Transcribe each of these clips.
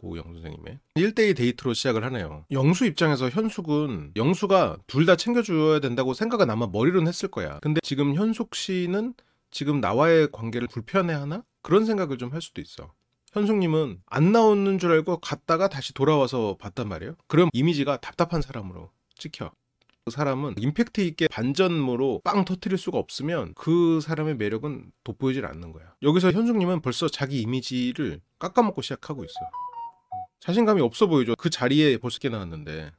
같고 영수 선생님의 1대1 데이트로 시작을 하네요. 영수 입장에서 현숙은 영수가 둘 다 챙겨줘야 된다고 생각은 아마 머리로는 했을 거야. 근데 지금 현숙 씨는 지금 나와의 관계를 불편해하나? 그런 생각을 좀 할 수도 있어. 현숙님은 안 나오는 줄 알고 갔다가 다시 돌아와서 봤단 말이에요. 그럼 이미지가 답답한 사람으로 찍혀. 그 사람은 임팩트 있게 반전으로빵 터트릴 수가 없으면 그 사람의 매력은 돋보이질 않는 거야. 여기서 현숙님은 벌써 자기 이미지를 깎아먹고 시작하고 있어. 자신감이 없어 보이죠. 그 자리에 벌써 게나왔는데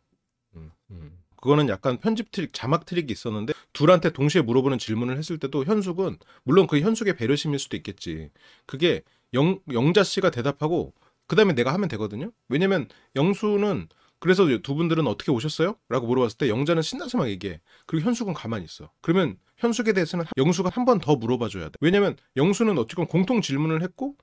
음, 음. 그거는 약간 편집 트릭, 자막 트릭이 있었는데 둘한테 동시에 물어보는 질문을 했을 때도 현숙은 물론 그 현숙의 배려심일 수도 있겠지. 그게 영, 영자 씨가 대답하고 그 다음에 내가 하면 되거든요. 왜냐면 영수는 그래서 두 분들은 어떻게 오셨어요? 라고 물어봤을 때 영자는 신나서 막 얘기해. 그리고 현숙은 가만히 있어. 그러면 현숙에 대해서는 영수가 한 번 더 물어봐줘야 돼. 왜냐면 영수는 어쨌건 공통 질문을 했고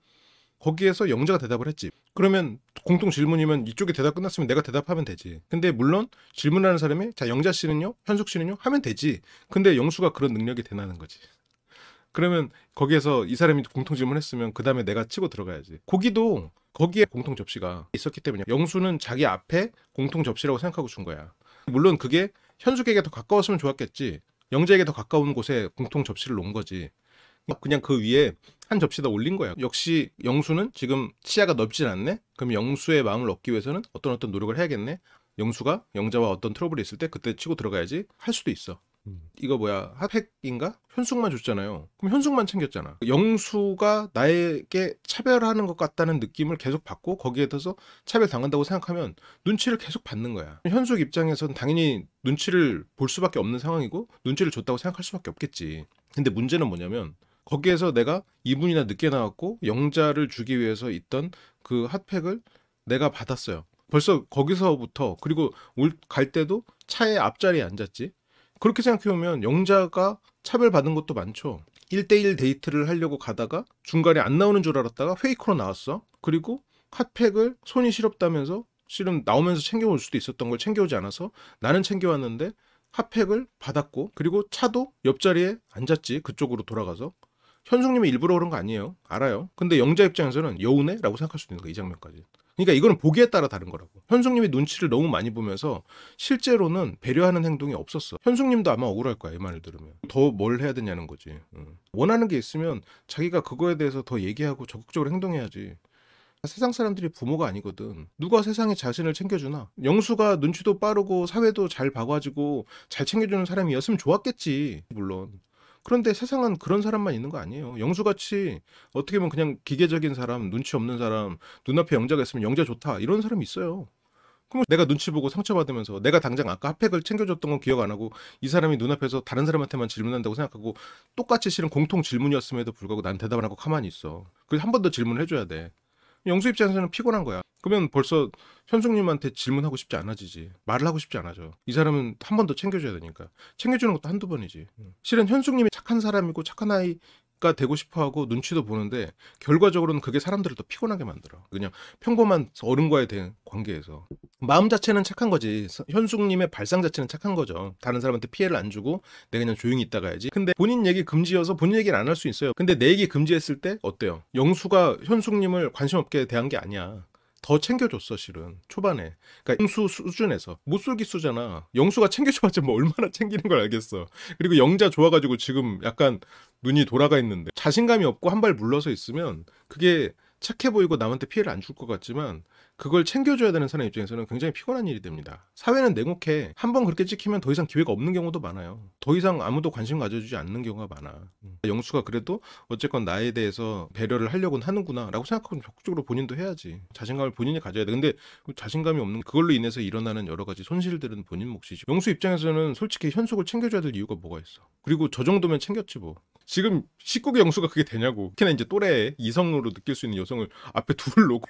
거기에서 영자가 대답을 했지. 그러면 공통 질문이면 이쪽에 대답 끝났으면 내가 대답하면 되지. 근데 물론 질문하는 사람이 자 영자 씨는요, 현숙 씨는요 하면 되지. 근데 영수가 그런 능력이 되나는 거지. 그러면 거기에서 이 사람이 공통 질문했으면 그 다음에 내가 치고 들어가야지. 거기도 거기에 공통 접시가 있었기 때문에 영수는 자기 앞에 공통 접시라고 생각하고 준 거야. 물론 그게 현숙에게 더 가까웠으면 좋았겠지. 영재에게 더 가까운 곳에 공통 접시를 놓은 거지. 그냥 그 위에 한 접시에다 올린 거야. 역시 영수는 지금 치아가 넓진 않네. 그럼 영수의 마음을 얻기 위해서는 어떤 어떤 노력을 해야겠네. 영수가 영자와 어떤 트러블이 있을 때 그때 치고 들어가야지 할 수도 있어. 음. 이거 뭐야 핫팩인가 현숙만 줬잖아요 그럼 현숙만 챙겼잖아 영수가 나에게 차별하는 것 같다는 느낌을 계속 받고 거기에 대해서 차별당한다고 생각하면 눈치를 계속 받는 거야 현숙 입장에선 당연히 눈치를 볼 수밖에 없는 상황이고 눈치를 줬다고 생각할 수밖에 없겠지 근데 문제는 뭐냐면 거기에서 내가 2분이나 늦게 나왔고 영자를 주기 위해서 있던 그 핫팩을 내가 받았어요. 벌써 거기서부터 그리고 올갈 때도 차에 앞자리에 앉았지. 그렇게 생각해 보면 영자가 차별받은 것도 많죠. 1대1 데이트를 하려고 가다가 중간에 안 나오는 줄 알았다가 페이커로 나왔어. 그리고 핫팩을 손이 시렵다면서 실은 나오면서 챙겨올 수도 있었던 걸 챙겨오지 않아서 나는 챙겨왔는데 핫팩을 받았고 그리고 차도 옆자리에 앉았지 그쪽으로 돌아가서 현숙님이 일부러 그런 거 아니에요. 알아요. 근데 영자 입장에서는 여운해라고 생각할 수도 있는 거 이 장면까지. 그러니까 이거는 보기에 따라 다른 거라고. 현숙님이 눈치를 너무 많이 보면서 실제로는 배려하는 행동이 없었어. 현숙님도 아마 억울할 거야 이 말을 들으면. 더 뭘 해야 되냐는 거지. 원하는 게 있으면 자기가 그거에 대해서 더 얘기하고 적극적으로 행동해야지. 세상 사람들이 부모가 아니거든. 누가 세상에 자신을 챙겨주나? 영수가 눈치도 빠르고 사회도 잘 봐가지고 잘 챙겨주는 사람이었으면 좋았겠지. 물론 그런데 세상은 그런 사람만 있는 거 아니에요. 영수같이 어떻게 보면 그냥 기계적인 사람, 눈치 없는 사람, 눈앞에 영자가 있으면 영자 좋다 이런 사람이 있어요. 그럼 내가 눈치 보고 상처받으면서 내가 당장 아까 핫팩을 챙겨줬던 건 기억 안 하고 이 사람이 눈앞에서 다른 사람한테만 질문한다고 생각하고 똑같이 실은 공통 질문이었음에도 불구하고 난 대답을 하고 가만히 있어. 그래서 한 번 더 질문을 해줘야 돼. 영수 입장에서는 피곤한 거야. 그러면 벌써 현숙님한테 질문하고 싶지 않아지지. 말을 하고 싶지 않아져. 이 사람은 한 번 더 챙겨줘야 되니까. 챙겨주는 것도 한두 번이지. 음. 실은 현숙님이 착한 사람이고 착한 아이 가 되고 싶어 하고 눈치도 보는데 결과적으로는 그게 사람들을 더 피곤하게 만들어. 그냥 평범한 어른과의 대한 관계에서 마음 자체는 착한 거지. 현숙님의 발상 자체는 착한 거죠. 다른 사람한테 피해를 안 주고 내가 그냥 조용히 있다가야지. 근데 본인 얘기 금지여서 본인 얘기를 안 할 수 있어요. 근데 내 얘기 금지했을 때 어때요? 영수가 현숙님을 관심 없게 대한 게 아니야. 더 챙겨줬어 실은 초반에 그러니까 영수 수준에서 못쏠기 수잖아 영수가 챙겨줘봤자 뭐 얼마나 챙기는 걸 알겠어 그리고 영자 좋아가지고 지금 약간 눈이 돌아가 있는데 자신감이 없고 한 발 물러서 있으면 그게 착해 보이고 남한테 피해를 안 줄 것 같지만 그걸 챙겨줘야 되는 사람 입장에서는 굉장히 피곤한 일이 됩니다. 사회는 냉혹해. 한번 그렇게 찍히면 더 이상 기회가 없는 경우도 많아요. 더 이상 아무도 관심 가져주지 않는 경우가 많아. 음. 영수가 그래도 어쨌건 나에 대해서 배려를 하려고 하는구나 라고 생각하고 적극적으로 본인도 해야지. 자신감을 본인이 가져야 돼. 근데 그 자신감이 없는 그걸로 인해서 일어나는 여러 가지 손실들은 본인 몫이죠. 영수 입장에서는 솔직히 현숙을 챙겨줘야 될 이유가 뭐가 있어. 그리고 저 정도면 챙겼지 뭐. 지금 19기 영수가 그게 되냐고. 특히나 이제 또래 이성으로 느낄 수 있는 여성을 앞에 둘 놓고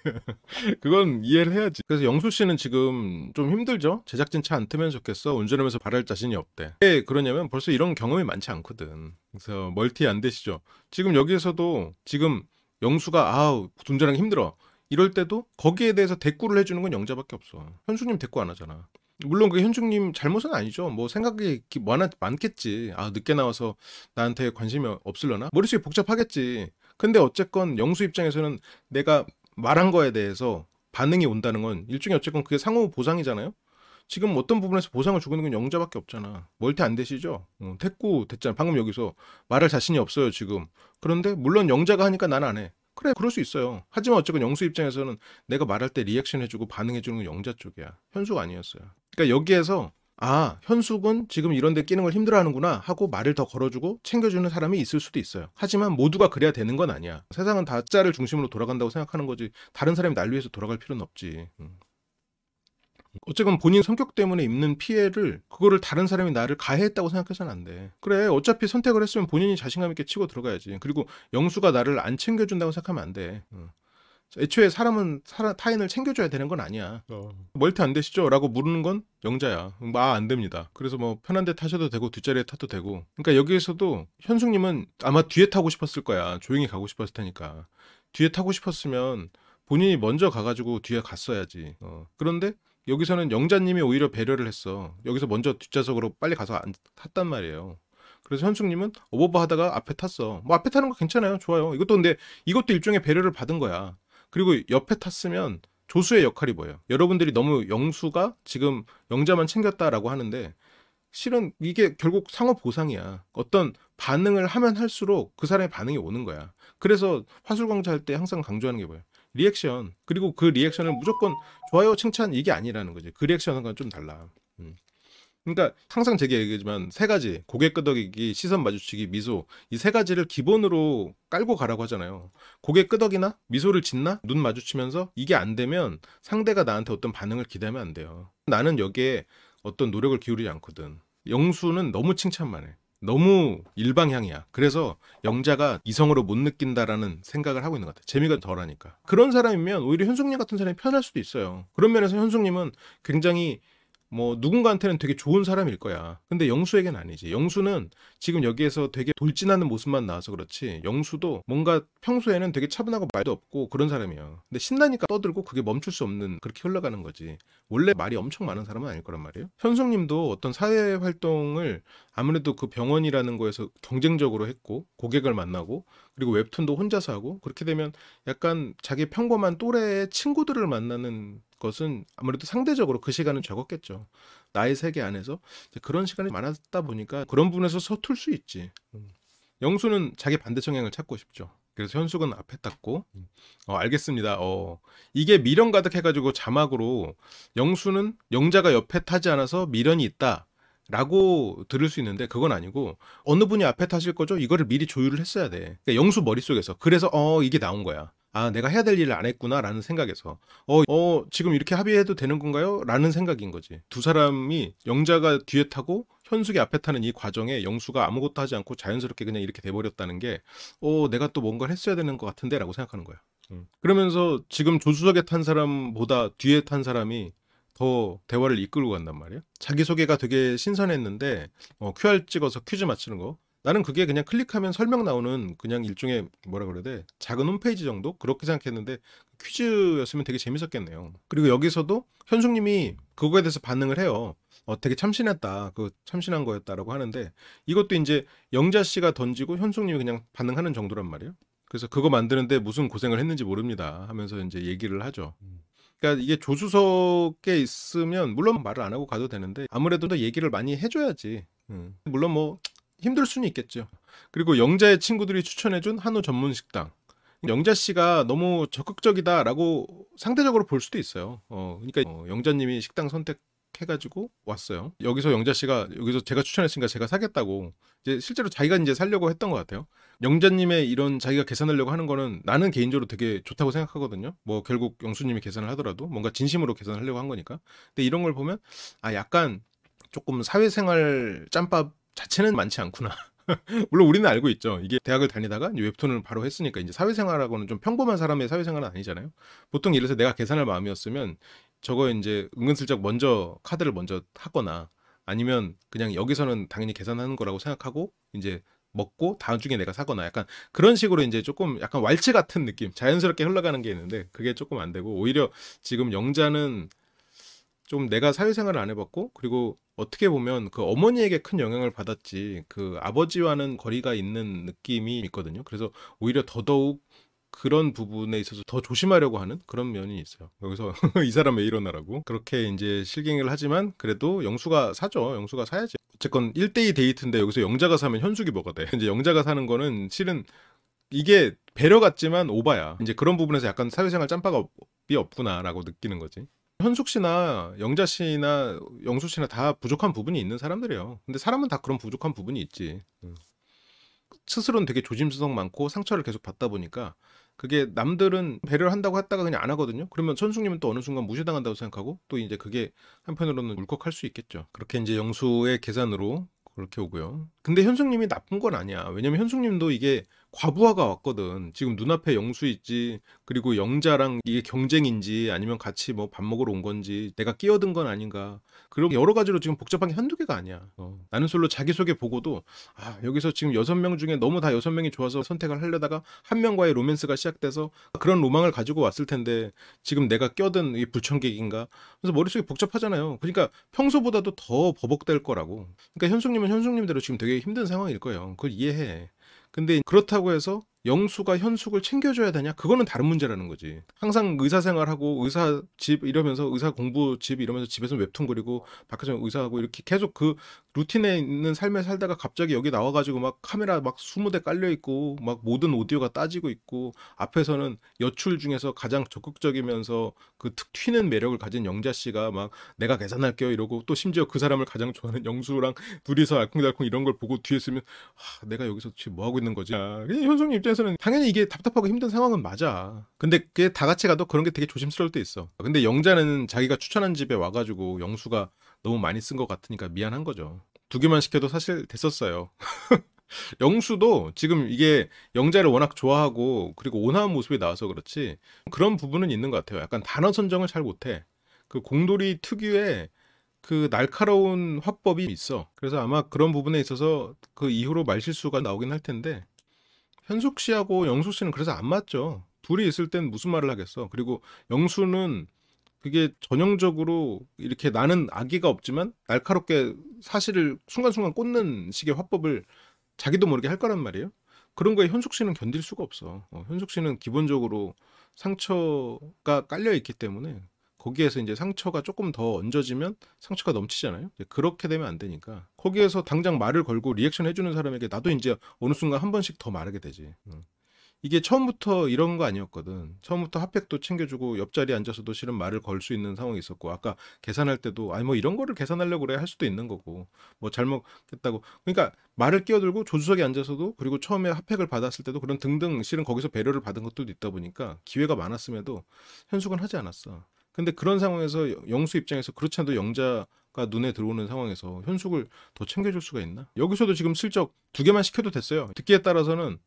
그건 이해를 해야지. 그래서 영수 씨는 지금 좀 힘들죠? 제작진 차안 트면 좋겠어. 운전하면서 바랄 자신이 없대. 왜 그러냐면 벌써 이런 경험이 많지 않거든. 그래서 멀티 안 되시죠? 지금 여기에서도 지금 영수가 아우 운전하기 힘들어. 이럴 때도 거기에 대해서 대꾸를 해주는 건 영자밖에 없어. 현수님 대꾸 안 하잖아. 물론 그 현중님 잘못은 아니죠. 뭐 생각이 많아, 많겠지. 아, 늦게 나와서 나한테 관심이 없을려나? 머릿속이 복잡하겠지. 근데 어쨌건 영수 입장에서는 내가 말한 거에 대해서 반응이 온다는 건 일종의 어쨌건 그게 상호 보상이잖아요. 지금 어떤 부분에서 보상을 주고 있는 건 영자밖에 없잖아. 멀티 안 되시죠? 어, 됐고 됐잖아. 방금 여기서 말할 자신이 없어요 지금. 그런데 물론 영자가 하니까 난 안 해. 그래 그럴 수 있어요. 하지만 어쨌건 영수 입장에서는 내가 말할 때 리액션 해주고 반응해주는 건 영자 쪽이야. 현수가 아니었어요. 그러니까 여기에서 아, 현숙은 지금 이런 데 끼는 걸 힘들어하는구나 하고 말을 더 걸어주고 챙겨주는 사람이 있을 수도 있어요. 하지만 모두가 그래야 되는 건 아니야. 세상은 다짜를 중심으로 돌아간다고 생각하는 거지 다른 사람이 날 위해서 돌아갈 필요는 없지. 음. 어쨌건 본인 성격 때문에 입는 피해를 그거를 다른 사람이 나를 가해했다고 생각해서는 안 돼. 그래 어차피 선택을 했으면 본인이 자신감 있게 치고 들어가야지. 그리고 영수가 나를 안 챙겨준다고 생각하면 안 돼. 음. 애초에 사람은 사람, 타인을 챙겨줘야 되는 건 아니야. 어. 멀티 안 되시죠? 라고 물는 건 영자야. 아, 안 됩니다. 그래서 뭐 편한 데 타셔도 되고 뒷자리에 타도 되고. 그러니까 여기에서도 현숙님은 아마 뒤에 타고 싶었을 거야. 조용히 가고 싶었을 테니까. 뒤에 타고 싶었으면 본인이 먼저 가가지고 뒤에 갔어야지. 어. 그런데 여기서는 영자님이 오히려 배려를 했어. 여기서 먼저 뒷좌석으로 빨리 가서 안, 탔단 말이에요. 그래서 현숙님은 오버버 하다가 앞에 탔어. 뭐 앞에 타는 거 괜찮아요. 좋아요. 이것도 근데 이것도 일종의 배려를 받은 거야. 그리고 옆에 탔으면 조수의 역할이 뭐예요? 여러분들이 너무 영수가 지금 영자만 챙겼다라고 하는데 실은 이게 결국 상업 보상이야. 어떤 반응을 하면 할수록 그 사람의 반응이 오는 거야. 그래서 화술광자 할때 항상 강조하는 게 뭐예요? 리액션. 그리고 그 리액션을 무조건 좋아요, 칭찬 이게 아니라는 거지. 그 리액션과 는좀 달라. 음. 그러니까 항상 제게 얘기하지만 세 가지 고개 끄덕이기, 시선 마주치기, 미소 이 세 가지를 기본으로 깔고 가라고 하잖아요. 고개 끄덕이나 미소를 짓나 눈 마주치면서 이게 안 되면 상대가 나한테 어떤 반응을 기대면 하안 돼요. 나는 여기에 어떤 노력을 기울이지 않거든. 영수는 너무 칭찬만 해. 너무 일방향이야. 그래서 영자가 이성으로 못 느낀다라는 생각을 하고 있는 것 같아. 재미가 덜하니까. 그런 사람이면 오히려 현숙님 같은 사람이 편할 수도 있어요. 그런 면에서 현숙님은 굉장히 뭐 누군가한테는 되게 좋은 사람일 거야. 근데 영수에겐 아니지. 영수는 지금 여기에서 되게 돌진하는 모습만 나와서 그렇지. 영수도 뭔가 평소에는 되게 차분하고 말도 없고 그런 사람이야. 근데 신나니까 떠들고 그게 멈출 수 없는 그렇게 흘러가는 거지. 원래 말이 엄청 많은 사람은 아닐 거란 말이에요. 현숙님도 어떤 사회 활동을 아무래도 그 병원이라는 거에서 경쟁적으로 했고 고객을 만나고 그리고 웹툰도 혼자서 하고 그렇게 되면 약간 자기 평범한 또래의 친구들을 만나는 것은 아무래도 상대적으로 그 시간은 적었겠죠. 나의 세계 안에서 그런 시간이 많았다 보니까 그런 부분에서 서툴 수 있지. 음. 영수는 자기 반대 성향을 찾고 싶죠. 그래서 현숙은 앞에 닦고 음. 어, 알겠습니다. 어, 이게 미련 가득해가지고 자막으로 영수는 영자가 옆에 타지 않아서 미련이 있다. 라고 들을 수 있는데 그건 아니고 어느 분이 앞에 타실 거죠? 이거를 미리 조율을 했어야 돼. 그러니까 영수 머릿속에서. 그래서 어 이게 나온 거야. 아, 내가 해야 될 일을 안 했구나라는 생각에서 어, 어, 지금 이렇게 합의해도 되는 건가요? 라는 생각인 거지. 두 사람이 영자가 뒤에 타고 현숙이 앞에 타는 이 과정에 영수가 아무것도 하지 않고 자연스럽게 그냥 이렇게 돼버렸다는 게 어, 내가 또 뭔가를 했어야 되는 것 같은데 라고 생각하는 거야. 음. 그러면서 지금 조수석에 탄 사람보다 뒤에 탄 사람이 더 대화를 이끌고 간단 말이에요. 자기소개가 되게 신선했는데 어, QR 찍어서 퀴즈 맞추는 거 나는 그게 그냥 클릭하면 설명 나오는 그냥 일종의 뭐라 그래야 돼 작은 홈페이지 정도 그렇게 생각했는데 퀴즈였으면 되게 재밌었겠네요. 그리고 여기서도 현숙님이 그거에 대해서 반응을 해요. 어, 되게 참신했다. 그 참신한 거였다라고 하는데 이것도 이제 영자 씨가 던지고 현숙님이 그냥 반응하는 정도란 말이에요. 그래서 그거 만드는데 무슨 고생을 했는지 모릅니다 하면서 이제 얘기를 하죠. 그러니까 이게 조수석에 있으면 물론 말을 안 하고 가도 되는데 아무래도 더 얘기를 많이 해줘야지. 음. 물론 뭐 힘들 수는 있겠죠. 그리고 영자의 친구들이 추천해준 한우 전문 식당. 영자 씨가 너무 적극적이다라고 상대적으로 볼 수도 있어요. 어, 그러니까 어, 영자님이 식당 선택 해가지고 왔어요. 여기서 영자 씨가 여기서 제가 추천했으니까 제가 사겠다고 이제 실제로 자기가 이제 살려고 했던 것 같아요. 영자님의 이런 자기가 계산하려고 하는 거는 나는 개인적으로 되게 좋다고 생각하거든요. 뭐 결국 영수님이 계산을 하더라도 뭔가 진심으로 계산하려고 한 거니까. 근데 이런 걸 보면 아 약간 조금 사회생활 짬밥 자체는 많지 않구나. 물론 우리는 알고 있죠. 이게 대학을 다니다가 웹툰을 바로 했으니까 이제 사회생활하고는 좀 평범한 사람의 사회생활은 아니잖아요. 보통 예를 들어서 내가 계산할 마음이었으면 저거 이제 은근슬쩍 먼저 카드를 먼저 하거나 아니면 그냥 여기서는 당연히 계산하는 거라고 생각하고 이제 먹고 다음 중에 내가 사거나 약간 그런 식으로 이제 조금 약간 왈츠 같은 느낌 자연스럽게 흘러가는 게 있는데 그게 조금 안 되고 오히려 지금 영자는 좀 내가 사회생활을 안 해봤고 그리고 어떻게 보면 그 어머니에게 큰 영향을 받았지 그 아버지와는 거리가 있는 느낌이 있거든요. 그래서 오히려 더더욱 그런 부분에 있어서 더 조심하려고 하는 그런 면이 있어요. 여기서 이 사람 왜 일어나라고 그렇게 이제 실갱이를 하지만 그래도 영수가 사죠. 영수가 사야지. 어쨌건 1대2 데이트인데 여기서 영자가 사면 현숙이 뭐가 돼? 이제 영자가 사는 거는 실은 이게 배려 같지만 오바야. 이제 그런 부분에서 약간 사회생활 짬밥이 없구나라고 느끼는 거지. 현숙 씨나 영자 씨나 영수 씨나 다 부족한 부분이 있는 사람들이에요. 근데 사람은 다 그런 부족한 부분이 있지. 음. 스스로는 되게 조심스러 많고 상처를 계속 받다 보니까 그게 남들은 배려를 한다고 했다가 그냥 안 하거든요. 그러면 천숙님은 또 어느 순간 무시당한다고 생각하고 또 이제 그게 한편으로는 울컥할 수 있겠죠. 그렇게 이제 영수의 계산으로 그렇게 오고요. 근데 현숙님이 나쁜 건 아니야. 왜냐면 현숙님도 이게 과부하가 왔거든. 지금 눈앞에 영수 있지. 그리고 영자랑 이게 경쟁인지 아니면 같이 뭐 밥 먹으러 온 건지 내가 끼어든 건 아닌가. 그리고 여러 가지로 지금 복잡한 게 한두 개가 아니야. 어. 나는 솔로 자기소개 보고도 아, 여기서 지금 여섯 명 중에 너무 다 여섯 명이 좋아서 선택을 하려다가 한 명과의 로맨스가 시작돼서 그런 로망을 가지고 왔을 텐데 지금 내가 껴든 이 불청객인가. 그래서 머릿속이 복잡하잖아요. 그러니까 평소보다도 더 버벅될 거라고. 그러니까 현숙님은 현숙님대로 지금 되게 힘든 상황일 거예요. 그걸 이해해. 근데 그렇다고 해서 영수가 현숙을 챙겨줘야 되냐? 그거는 다른 문제라는 거지. 항상 의사 생활하고 의사 집 이러면서 의사 공부 집 이러면서 집에서 웹툰 그리고 밖에서 의사하고 이렇게 계속 그 루틴에 있는 삶에 살다가 갑자기 여기 나와가지고 막 카메라 막 스무 대 깔려 있고 막 모든 오디오가 따지고 있고 앞에서는 여출 중에서 가장 적극적이면서 그특 튀는 매력을 가진 영자 씨가 막 내가 계산할게요 이러고 또 심지어 그 사람을 가장 좋아하는 영수랑 둘이서 알콩달콩 이런 걸 보고 뒤에 있으면 하, 내가 여기서 지금 뭐 하고 있는 거지? 아, 현숙님 입장에서 입장에서는 당연히 이게 답답하고 힘든 상황은 맞아. 근데 그게 다 같이 가도 그런 게 되게 조심스러울 때 있어. 근데 영자는 자기가 추천한 집에 와가지고 영수가 너무 많이 쓴 것 같으니까 미안한 거죠. 두 개만 시켜도 사실 됐었어요. 영수도 지금 이게 영자를 워낙 좋아하고 그리고 온화한 모습이 나와서 그렇지 그런 부분은 있는 것 같아요. 약간 단어 선정을 잘 못해. 그 공돌이 특유의 그 날카로운 화법이 있어. 그래서 아마 그런 부분에 있어서 그 이후로 말실수가 나오긴 할 텐데 현숙 씨하고 영수 씨는 그래서 안 맞죠. 둘이 있을 땐 무슨 말을 하겠어. 그리고 영수는 그게 전형적으로 이렇게 나는 아기가 없지만 날카롭게 사실을 순간순간 꽂는 식의 화법을 자기도 모르게 할 거란 말이에요. 그런 거에 현숙 씨는 견딜 수가 없어. 어, 현숙 씨는 기본적으로 상처가 깔려 있기 때문에 거기에서 이제 상처가 조금 더 얹어지면 상처가 넘치잖아요. 그렇게 되면 안 되니까 거기에서 당장 말을 걸고 리액션 해주는 사람에게 나도 이제 어느 순간 한 번씩 더 말하게 되지. 음. 이게 처음부터 이런 거 아니었거든. 처음부터 핫팩도 챙겨주고 옆자리 앉아서도 실은 말을 걸 수 있는 상황이 있었고 아까 계산할 때도 아니 뭐 이런 거를 계산하려고 그래 할 수도 있는 거고 뭐 잘못했다고 그러니까 말을 끼어들고 조수석에 앉아서도 그리고 처음에 핫팩을 받았을 때도 그런 등등 실은 거기서 배려를 받은 것도 들 있다 보니까 기회가 많았음에도 현숙은 하지 않았어. 근데 그런 상황에서 영수 입장에서 그렇지 않아도 영자가 눈에 들어오는 상황에서 현숙을 더 챙겨줄 수가 있나? 여기서도 지금 슬쩍 두 개만 시켜도 됐어요. 듣기에 따라서는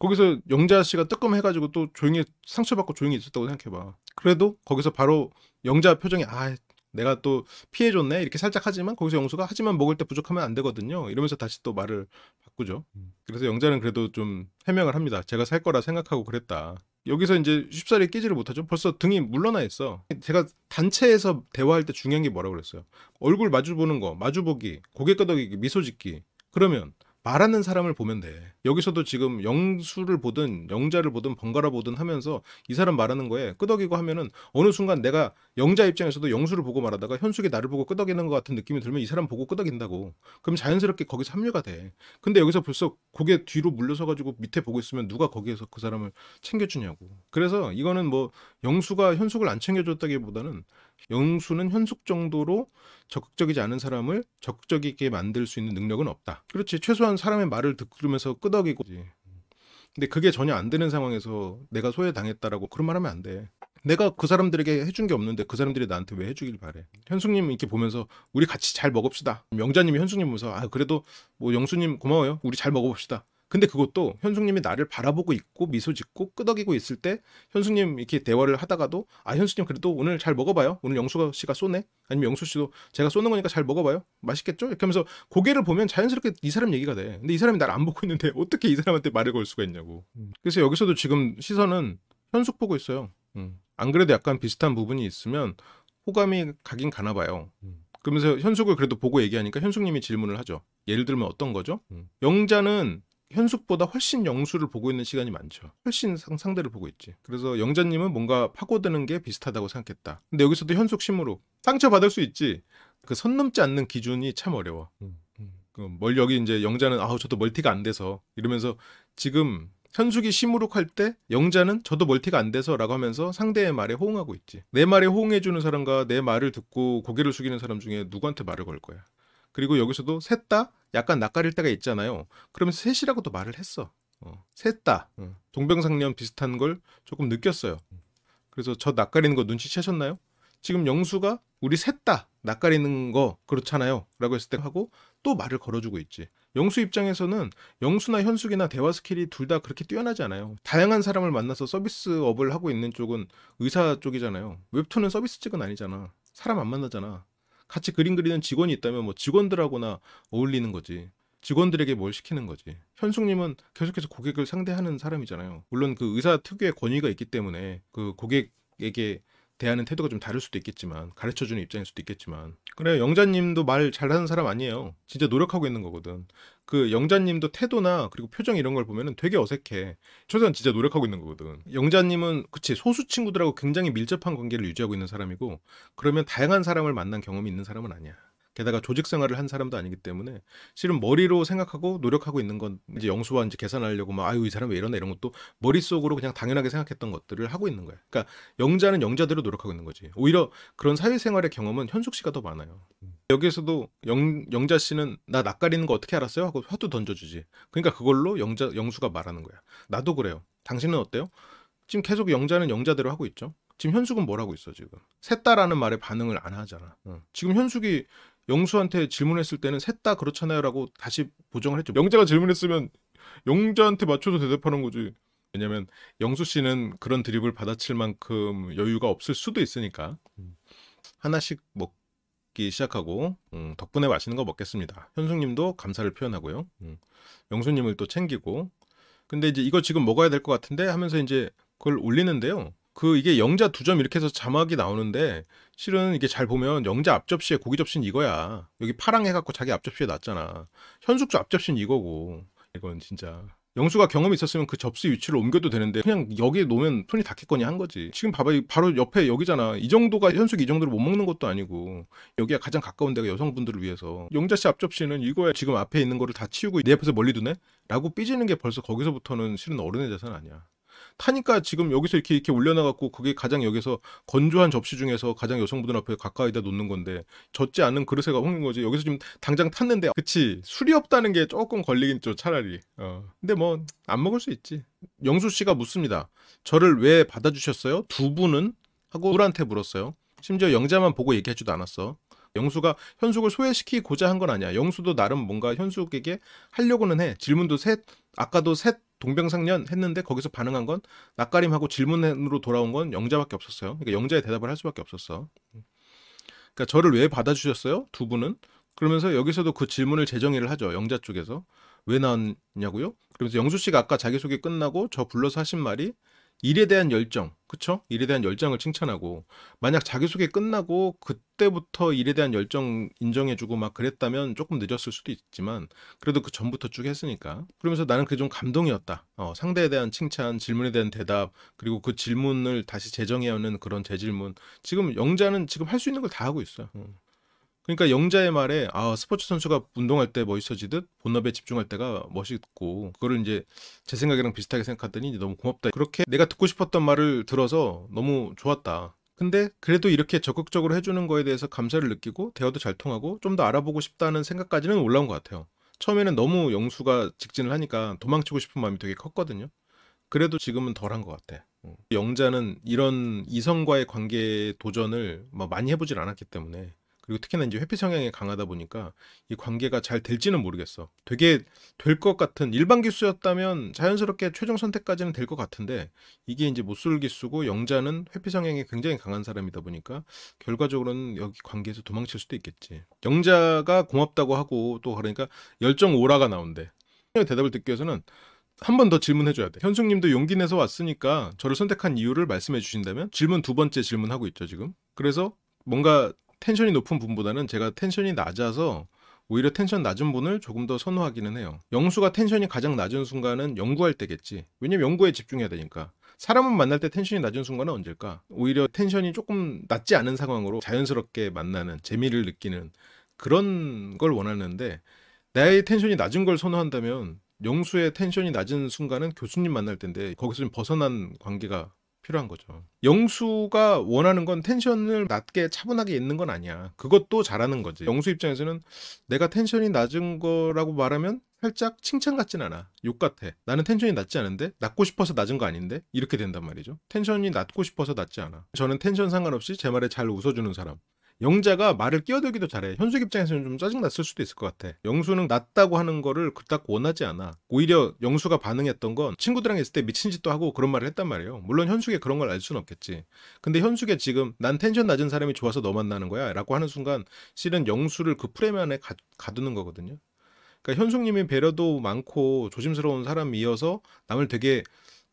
거기서 영자 씨가 뜨끔 해가지고 또 조용히 상처받고 조용히 있었다고 생각해봐. 그래도 거기서 바로 영자 표정이 아 내가 또 피해줬네 이렇게 살짝 하지만 거기서 영수가 하지만 먹을 때 부족하면 안 되거든요 이러면서 다시 또 말을 바꾸죠 음. 그래서 영자는 그래도 좀 해명을 합니다 제가 살 거라 생각하고 그랬다 여기서 이제 쉽사리 깨지를 못하죠. 벌써 등이 물러나 있어. 제가 단체에서 대화할 때 중요한 게 뭐라고 그랬어요? 얼굴 마주 보는 거, 마주 보기, 고개 끄덕이기, 미소 짓기. 그러면 말하는 사람을 보면 돼. 여기서도 지금 영수를 보든 영자를 보든 번갈아 보든 하면서 이 사람 말하는 거에 끄덕이고 하면은 어느 순간 내가 영자 입장에서도 영수를 보고 말하다가 현숙이 나를 보고 끄덕이는 것 같은 느낌이 들면 이 사람 보고 끄덕인다고. 그럼 자연스럽게 거기서 합류가 돼. 근데 여기서 벌써 고개 뒤로 물려서 가지고 밑에 보고 있으면 누가 거기에서 그 사람을 챙겨주냐고. 그래서 이거는 뭐 영수가 현숙을 안 챙겨줬다기보다는 영수는 현숙 정도로 적극적이지 않은 사람을 적극적이게 만들 수 있는 능력은 없다. 그렇지. 최소한 사람의 말을 들으면서 끄덕이고. 근데 그게 전혀 안 되는 상황에서 내가 소외당했다라고 그런 말 하면 안 돼. 내가 그 사람들에게 해준 게 없는데 그 사람들이 나한테 왜 해주길 바래. 현숙님 이렇게 보면서 우리 같이 잘 먹읍시다. 명자님이 현숙님 보면서 아 그래도 뭐 영수님 고마워요. 우리 잘 먹어봅시다. 근데 그것도 현숙님이 나를 바라보고 있고 미소 짓고 끄덕이고 있을 때 현숙님 이렇게 대화를 하다가도 아 현숙님 그래도 오늘 잘 먹어봐요. 오늘 영수 씨가 쏘네. 아니면 영수 씨도 제가 쏘는 거니까 잘 먹어봐요. 맛있겠죠? 이렇게 하면서 고개를 보면 자연스럽게 이 사람 얘기가 돼. 근데 이 사람이 날 안 보고 있는데 어떻게 이 사람한테 말을 걸 수가 있냐고. 음. 그래서 여기서도 지금 시선은 현숙 보고 있어요. 음. 안 그래도 약간 비슷한 부분이 있으면 호감이 가긴 가나 봐요. 음. 그러면서 현숙을 그래도 보고 얘기하니까 현숙님이 질문을 하죠. 예를 들면 어떤 거죠? 영자는 현숙보다 훨씬 영수를 보고 있는 시간이 많죠. 훨씬 상, 대를 보고 있지. 그래서 영자님은 뭔가 파고드는 게 비슷하다고 생각했다. 근데 여기서도 현숙 심으로 상처받을 수 있지. 그 선 넘지 않는 기준이 참 어려워. 음, 음. 그멀 여기 이제 영자는 아우 저도 멀티가 안 돼서 이러면서 지금 현숙이 심으로 할때 영자는 저도 멀티가 안 돼서라고 하면서 상대의 말에 호응하고 있지. 내 말에 호응해주는 사람과 내 말을 듣고 고개를 숙이는 사람 중에 누구한테 말을 걸 거야. 그리고 여기서도 셋다 약간 낯가릴 때가 있잖아요. 그러면 셋이라고도 말을 했어. 어, 셋다 어. 동병상련 비슷한 걸 조금 느꼈어요. 그래서 저 낯가리는 거 눈치채셨나요? 지금 영수가 우리 셋다 낯가리는 거 그렇잖아요. 라고 했을 때 하고 또 말을 걸어주고 있지. 영수 입장에서는 영수나 현숙이나 대화 스킬이 둘 다 그렇게 뛰어나지 않아요. 다양한 사람을 만나서 서비스업을 하고 있는 쪽은 의사 쪽이잖아요. 웹툰은 서비스 측은 아니잖아. 사람 안 만나잖아. 같이 그림 그리는 직원이 있다면 뭐 직원들하고나 어울리는 거지. 직원들에게 뭘 시키는 거지. 현숙님은 계속해서 고객을 상대하는 사람이잖아요. 물론 그 의사 특유의 권위가 있기 때문에 그 고객에게 대하는 태도가 좀 다를 수도 있겠지만 가르쳐주는 입장일 수도 있겠지만 그래 영자님도 말 잘하는 사람 아니에요 진짜 노력하고 있는 거거든 그 영자님도 태도나 그리고 표정 이런 걸 보면은 되게 어색해. 최소한 진짜 노력하고 있는 거거든. 영자님은 그치 소수 친구들하고 굉장히 밀접한 관계를 유지하고 있는 사람이고 그러면 다양한 사람을 만난 경험이 있는 사람은 아니야. 게다가 조직 생활을 한 사람도 아니기 때문에 실은 머리로 생각하고 노력하고 있는 건 네. 이제 영수와 이제 계산하려고 막 아유 이 사람 왜 이러나 이런 것도 머릿속으로 그냥 당연하게 생각했던 것들을 하고 있는 거예요 그러니까 영자는 영자대로 노력하고 있는 거지. 오히려 그런 사회생활의 경험은 현숙 씨가 더 많아요. 음. 여기에서도 영, 영자 씨는 나 낯가리는 거 어떻게 알았어요? 하고 화도 던져주지. 그러니까 그걸로 영자 영수가 말하는 거야. 나도 그래요. 당신은 어때요? 지금 계속 영자는 영자대로 하고 있죠. 지금 현숙은 뭘 하고 있어 지금? 셋다라는 말에 반응을 안 하잖아. 응. 어. 지금 현숙이 영수한테 질문했을 때는 셋 다 그렇잖아요라고 다시 보정을 했죠. 영자가 질문했으면 영자한테 맞춰서 대답하는 거지. 왜냐면 영수 씨는 그런 드립을 받아칠 만큼 여유가 없을 수도 있으니까 음. 하나씩 먹기 시작하고 음, 덕분에 맛있는 거 먹겠습니다. 현숙님도 감사를 표현하고요. 음, 영수님을 또 챙기고 근데 이제 이거 지금 먹어야 될 것 같은데 하면서 이제 그걸 올리는데요. 그 이게 영자 두 점 이렇게 해서 자막이 나오는데 실은 이게 잘 보면 영자 앞접시에 고기 접시는 이거야. 여기 파랑 해갖고 자기 앞접시에 놨잖아. 현숙주 앞접시는 이거고 이건 진짜 영수가 경험이 있었으면 그 접시 위치를 옮겨도 되는데 그냥 여기에 놓으면 손이 닿겠거니 한 거지. 지금 봐봐 바로 옆에 여기잖아. 이 정도가 현숙이 이 정도로 못 먹는 것도 아니고 여기가 가장 가까운 데가 여성분들을 위해서 영자 씨 앞접시는 이거야 지금 앞에 있는 거를 다 치우고 내 옆에서 멀리 두네? 라고 삐지는 게 벌써 거기서부터는 실은 어른의 자세는 아니야. 타니까 지금 여기서 이렇게 이렇게 올려놔갖고 그게 가장 여기서 건조한 접시 중에서 가장 여성분들 앞에 가까이다 놓는 건데 젖지 않는 그릇에 가홍인 거지 여기서 지금 당장 탔는데 그치 술이 없다는 게 조금 걸리긴 좀 차라리 어. 근데 뭐 안 먹을 수 있지 영수 씨가 묻습니다 저를 왜 받아주셨어요 두 분은 하고 둘한테 물었어요 심지어 영자만 보고 얘기하지도 않았어 영수가 현숙을 소외시키고자 한 건 아니야. 영수도 나름 뭔가 현숙에게 하려고는 해. 질문도 셋, 아까도 셋 동병상련 했는데 거기서 반응한 건 낯가림하고 질문으로 돌아온 건 영자밖에 없었어요. 그러니까 영자의 대답을 할 수밖에 없었어. 그러니까 저를 왜 받아주셨어요? 두 분은 그러면서 여기서도 그 질문을 재정의를 하죠. 영자 쪽에서 왜 나왔냐고요? 그러면서 영수 씨가 아까 자기소개 끝나고 저 불러서 하신 말이 일에 대한 열정, 그쵸? 일에 대한 열정을 칭찬하고 만약 자기소개 끝나고 그때부터 일에 대한 열정 인정해주고 막 그랬다면 조금 늦었을 수도 있지만 그래도 그 전부터 쭉 했으니까 그러면서 나는 그게 좀 감동이었다. 어, 상대에 대한 칭찬, 질문에 대한 대답 그리고 그 질문을 다시 재정해오는 그런 재질문 지금 영자는 지금 할 수 있는 걸 다 하고 있어요. 어. 그러니까 영자의 말에 아 스포츠 선수가 운동할 때 멋있어지듯 본업에 집중할 때가 멋있고 그거를 이제 제 생각이랑 비슷하게 생각하더니 너무 고맙다 그렇게 내가 듣고 싶었던 말을 들어서 너무 좋았다 근데 그래도 이렇게 적극적으로 해주는 거에 대해서 감사를 느끼고 대화도 잘 통하고 좀 더 알아보고 싶다는 생각까지는 올라온 것 같아요 처음에는 너무 영수가 직진을 하니까 도망치고 싶은 마음이 되게 컸거든요 그래도 지금은 덜한 것 같아. 음. 영자는 이런 이성과의 관계 도전을 많이 해보질 않았기 때문에 그리고 특히나 이제 회피 성향이 강하다 보니까 이 관계가 잘 될지는 모르겠어. 되게 될 것 같은 일반 기수였다면 자연스럽게 최종 선택까지는 될 것 같은데 이게 이제 못쏠 기수고 영자는 회피 성향이 굉장히 강한 사람이다 보니까 결과적으로는 여기 관계에서 도망칠 수도 있겠지. 영자가 고맙다고 하고 또 그러니까 열정 오라가 나온대. 대답을 듣기 위해서는 한 번 더 질문해줘야 돼. 현숙님도 용기 내서 왔으니까 저를 선택한 이유를 말씀해 주신다면 질문 두 번째 질문하고 있죠, 지금. 그래서 뭔가 텐션이 높은 분보다는 제가 텐션이 낮아서 오히려 텐션 낮은 분을 조금 더 선호하기는 해요. 영수가 텐션이 가장 낮은 순간은 연구할 때겠지. 왜냐면 연구에 집중해야 되니까. 사람은 만날 때 텐션이 낮은 순간은 언제일까? 오히려 텐션이 조금 낮지 않은 상황으로 자연스럽게 만나는 재미를 느끼는 그런 걸 원하는데 나의 텐션이 낮은 걸 선호한다면 영수의 텐션이 낮은 순간은 교수님 만날 때인데 거기서 좀 벗어난 관계가 필요한 거죠. 영수가 원하는 건 텐션을 낮게 차분하게 있는 건 아니야. 그것도 잘하는 거지. 영수 입장에서는 내가 텐션이 낮은 거라고 말하면 살짝 칭찬 같진 않아. 욕 같아. 나는 텐션이 낮지 않은데? 낮고 싶어서 낮은 거 아닌데? 이렇게 된단 말이죠. 텐션이 낮고 싶어서 낮지 않아. 저는 텐션 상관없이 제 말에 잘 웃어주는 사람. 영자가 말을 끼어들기도 잘해. 현숙 입장에서는 좀 짜증났을 수도 있을 것 같아. 영수는 낫다고 하는 거를 그닥 원하지 않아. 오히려 영수가 반응했던 건 친구들이랑 있을 때 미친 짓도 하고 그런 말을 했단 말이에요. 물론 현숙이 그런 걸 알 수는 없겠지. 근데 현숙이 지금 난 텐션 낮은 사람이 좋아서 너 만나는 거야 라고 하는 순간 실은 영수를 그 프레임 안에 가, 가두는 거거든요. 그러니까 현숙님이 배려도 많고 조심스러운 사람이어서 남을 되게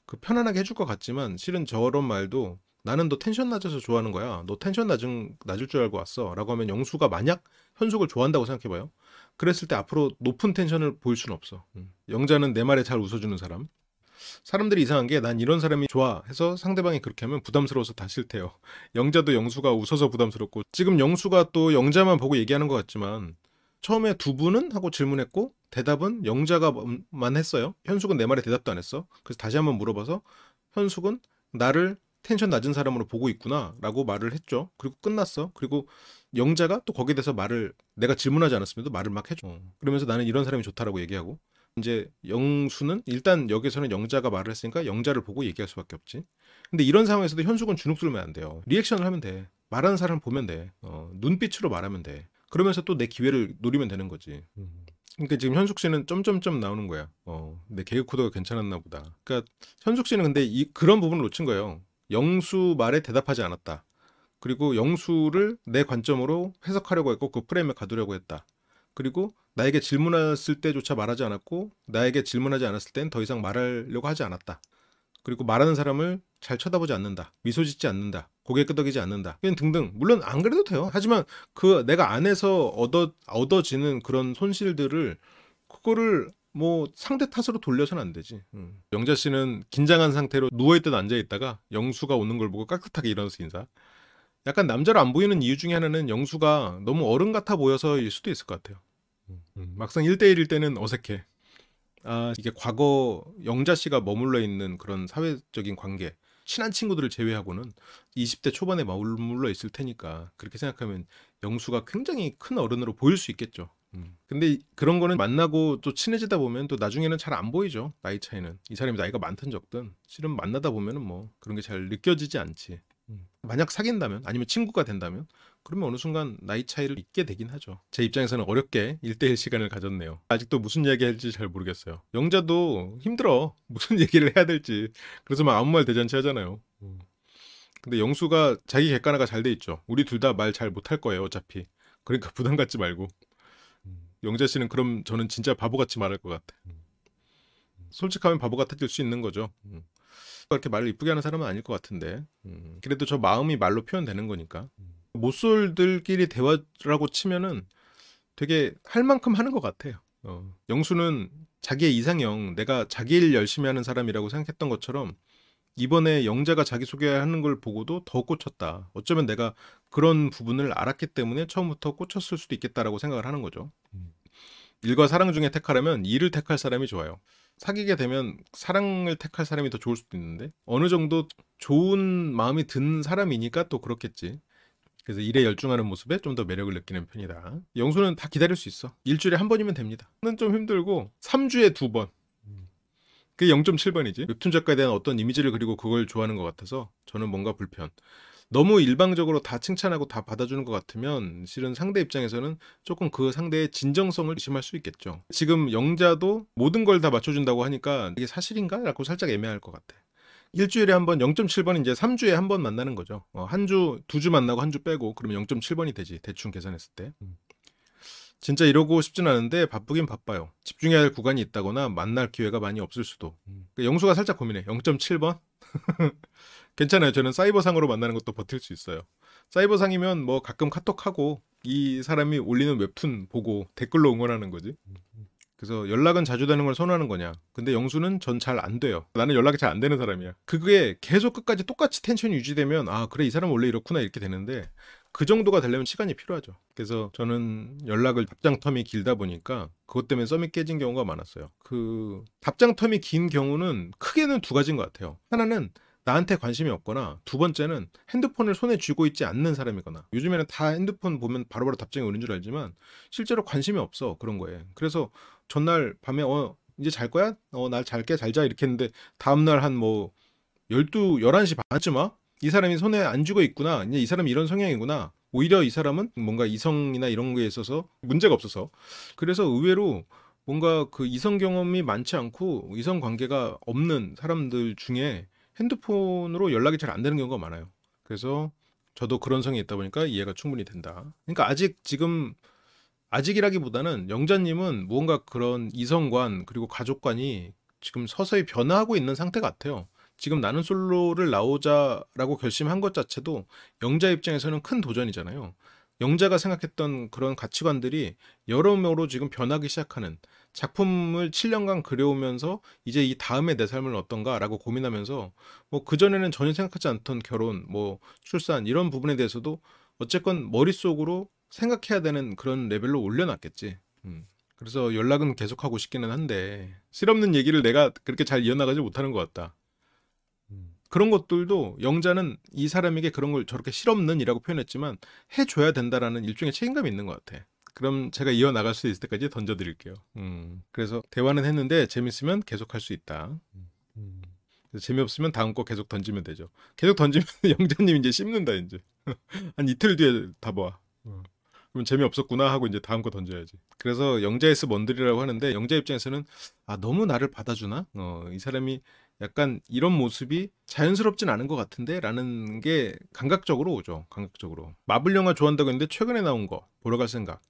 그 편안하게 해줄 것 같지만 실은 저런 말도 나는 너 텐션 낮아서 좋아하는 거야. 너 텐션 낮은, 낮을 줄 알고 왔어. 라고 하면 영수가 만약 현숙을 좋아한다고 생각해봐요. 그랬을 때 앞으로 높은 텐션을 보일 수는 없어. 음. 영자는 내 말에 잘 웃어주는 사람. 사람들이 이상한 게 난 이런 사람이 좋아 해서 상대방이 그렇게 하면 부담스러워서 다 싫대요. 영자도 영수가 웃어서 부담스럽고 지금 영수가 또 영자만 보고 얘기하는 것 같지만 처음에 두 분은 하고 질문했고 대답은 영자가만 음, 했어요. 현숙은 내 말에 대답도 안 했어. 그래서 다시 한번 물어봐서 현숙은 나를 텐션 낮은 사람으로 보고 있구나라고 말을 했죠. 그리고 끝났어. 그리고 영자가 또 거기에 대해서 말을 내가 질문하지 않았음에도 말을 막 해줘. 그러면서 나는 이런 사람이 좋다라고 얘기하고 이제 영수는 일단 여기서는 영자가 말을 했으니까 영자를 보고 얘기할 수밖에 없지. 근데 이런 상황에서도 현숙은 주눅들면 안 돼요. 리액션을 하면 돼. 말하는 사람 보면 돼. 어, 눈빛으로 말하면 돼. 그러면서 또 내 기회를 노리면 되는 거지. 그러니까 지금 현숙 씨는 점점점 나오는 거야. 어, 내 개그 코드가 괜찮았나 보다. 그러니까 현숙 씨는 근데 이, 그런 부분을 놓친 거예요. 영수 말에 대답하지 않았다. 그리고 영수를 내 관점으로 해석하려고 했고 그 프레임에 가두려고 했다. 그리고 나에게 질문했을 때조차 말하지 않았고 나에게 질문하지 않았을 땐 더 이상 말하려고 하지 않았다. 그리고 말하는 사람을 잘 쳐다보지 않는다. 미소 짓지 않는다. 고개 끄덕이지 않는다. 등등. 물론 안 그래도 돼요. 하지만 그 내가 안에서 얻어, 얻어지는 그런 손실들을 그거를 뭐 상대 탓으로 돌려서는 안 되지. 음. 영자 씨는 긴장한 상태로 누워있듯 앉아있다가 영수가 오는 걸 보고 깍듯하게 일어나서 인사. 약간 남자를안 보이는 이유 중에 하나는 영수가 너무 어른 같아 보여서일 수도 있을 것 같아요. 음. 음. 막상 1대1일 때는 어색해. 아, 이게 과거 영자 씨가 머물러 있는 그런 사회적인 관계, 친한 친구들을 제외하고는 20대 초반에 머물러 있을 테니까 그렇게 생각하면 영수가 굉장히 큰 어른으로 보일 수 있겠죠. 음. 근데 그런 거는 만나고 또 친해지다 보면 또 나중에는 잘 안 보이죠 나이 차이는 이 사람이 나이가 많든 적든 실은 만나다 보면은 뭐 그런 게 잘 느껴지지 않지 음. 만약 사귄다면 아니면 친구가 된다면 그러면 어느 순간 나이 차이를 잊게 되긴 하죠 제 입장에서는 어렵게 일대일 시간을 가졌네요 아직도 무슨 이야기 할지 잘 모르겠어요 영자도 힘들어 무슨 얘기를 해야 될지 그래서 막 아무 말 대잔치 하잖아요 음. 근데 영수가 자기 객관화가 잘 돼 있죠 우리 둘 다 말 잘 못할 거예요 어차피 그러니까 부담 갖지 말고 영재 씨는 그럼 저는 진짜 바보같이 말할 것 같아. 음. 솔직하면 바보 같아질 수 있는 거죠. 음. 그렇게 말을 이쁘게 하는 사람은 아닐 것 같은데 음. 그래도 저 마음이 말로 표현되는 거니까 모쏠들끼리 대화라고 치면은 되게 할 만큼 하는 것 같아요. 어. 영수는 자기의 이상형, 내가 자기 일 열심히 하는 사람이라고 생각했던 것처럼 이번에 영자가 자기소개하는 걸 보고도 더 꽂혔다. 어쩌면 내가 그런 부분을 알았기 때문에 처음부터 꽂혔을 수도 있겠다라고 생각을 하는 거죠. 음. 일과 사랑 중에 택하려면 일을 택할 사람이 좋아요. 사귀게 되면 사랑을 택할 사람이 더 좋을 수도 있는데 어느 정도 좋은 마음이 든 사람이니까 또 그렇겠지. 그래서 일에 열중하는 모습에 좀 더 매력을 느끼는 편이다. 영수는 다 기다릴 수 있어. 일주일에 한 번이면 됩니다. 는좀 힘들고 3주에 두 번. 그게 0.7번이지. 웹툰 작가에 대한 어떤 이미지를 그리고 그걸 좋아하는 것 같아서 저는 뭔가 불편. 너무 일방적으로 다 칭찬하고 다 받아주는 것 같으면 실은 상대 입장에서는 조금 그 상대의 진정성을 의심할 수 있겠죠. 지금 영자도 모든 걸 다 맞춰준다고 하니까 이게 사실인가? 라고 살짝 애매할 것 같아. 일주일에 한 번 0.7번 이제 3주에 한 번 만나는 거죠. 어, 한 주, 두 주 만나고 한 주 빼고 그러면 0.7번이 되지. 대충 계산했을 때. 음. 진짜 이러고 싶진 않은데 바쁘긴 바빠요. 집중해야 할 구간이 있다거나 만날 기회가 많이 없을 수도. 그러니까 영수가 살짝 고민해. 0.7번? 괜찮아요. 저는 사이버상으로 만나는 것도 버틸 수 있어요. 사이버상이면 뭐 가끔 카톡하고 이 사람이 올리는 웹툰 보고 댓글로 응원하는 거지. 그래서 연락은 자주 되는 걸 선호하는 거냐. 근데 영수는 전 잘 안 돼요. 나는 연락이 잘 안 되는 사람이야. 그게 계속 끝까지 똑같이 텐션이 유지되면 아 그래 이 사람 원래 이렇구나 이렇게 되는데 그 정도가 되려면 시간이 필요하죠. 그래서 저는 연락을 답장 텀이 길다 보니까 그것 때문에 썸이 깨진 경우가 많았어요. 그 답장 텀이 긴 경우는 크게는 두 가지인 것 같아요. 하나는 나한테 관심이 없거나 두 번째는 핸드폰을 손에 쥐고 있지 않는 사람이거나 요즘에는 다 핸드폰 보면 바로바로 답장이 오는 줄 알지만 실제로 관심이 없어 그런 거에 그래서 전날 밤에 어 이제 잘 거야? 어 날 잘게 잘자 이렇게 했는데 다음날 한 뭐 12, 11시 반쯤 와? 아? 이 사람이 손에 안 쥐고 있구나. 이 사람이 이런 성향이구나. 오히려 이 사람은 뭔가 이성이나 이런 거에 있어서 문제가 없어서 그래서 의외로 뭔가 그 이성 경험이 많지 않고 이성 관계가 없는 사람들 중에 핸드폰으로 연락이 잘 안 되는 경우가 많아요. 그래서 저도 그런 성이 있다 보니까 이해가 충분히 된다. 그러니까 아직 지금 아직이라기보다는 영자님은 무언가 그런 이성관 그리고 가족관이 지금 서서히 변화하고 있는 상태 같아요. 지금 나는 솔로를 나오자라고 결심한 것 자체도 영자 입장에서는 큰 도전이잖아요. 영자가 생각했던 그런 가치관들이 여러모로 지금 변하기 시작하는 작품을 7년간 그려오면서 이제 이 다음에 내 삶을 어떤가라고 고민하면서 뭐 그전에는 전혀 생각하지 않던 결혼, 뭐 출산 이런 부분에 대해서도 어쨌건 머릿속으로 생각해야 되는 그런 레벨로 올려놨겠지. 음. 그래서 연락은 계속하고 싶기는 한데 실없는 얘기를 내가 그렇게 잘 이어나가지 못하는 것 같다. 그런 것들도 영자는 이 사람에게 그런 걸 저렇게 실없는이라고 표현했지만 해줘야 된다라는 일종의 책임감이 있는 것 같아. 그럼 제가 이어나갈 수 있을 때까지 던져드릴게요. 음, 그래서 대화는 했는데 재밌으면 계속할 수 있다. 음. 재미없으면 다음 거 계속 던지면 되죠. 계속 던지면 영자님 이제 씹는다 이제 한 이틀 뒤에 다 봐. 그럼 재미없었구나 하고 이제 다음 거 던져야지. 그래서 영자에서 먼들이라고 하는데 영자 입장에서는 아 너무 나를 받아주나? 어, 이 사람이 약간 이런 모습이 자연스럽진 않은 것 같은데 라는 게 감각적으로 오죠 감각적으로 마블 영화 좋아한다고 했는데 최근에 나온 거 보러 갈 생각